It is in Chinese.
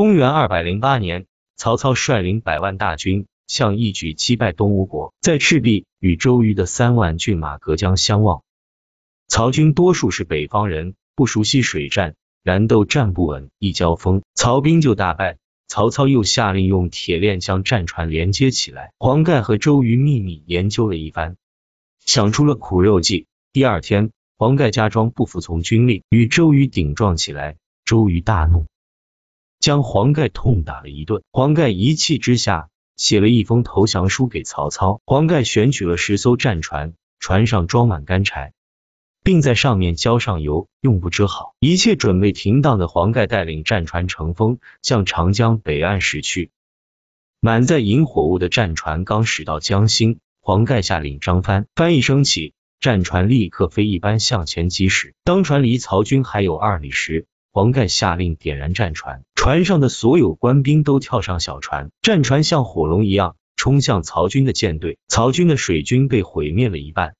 公元二百零八年，曹操率领百万大军，想一举击败东吴国，在赤壁与周瑜的三万骏马隔江相望。曹军多数是北方人，不熟悉水战，燃斗站不稳，一交锋，曹兵就大败。曹操又下令用铁链将战船连接起来。黄盖和周瑜秘密研究了一番，想出了苦肉计。第二天，黄盖假装不服从军令，与周瑜顶撞起来，周瑜大怒。将黄盖痛打了一顿，黄盖一气之下写了一封投降书给曹操。黄盖选取了十艘战船，船上装满干柴，并在上面浇上油，用布遮好。一切准备停当的黄盖带领战船乘风向长江北岸驶去。满载引火物的战船刚驶到江心，黄盖下令张帆，帆一升起，战船立刻飞一般向前疾驶。当船离曹军还有二里时，黄盖下令点燃战船。船上的所有官兵都跳上小船，战船像火龙一样冲向曹军的舰队，曹军的水军被毁灭了一半。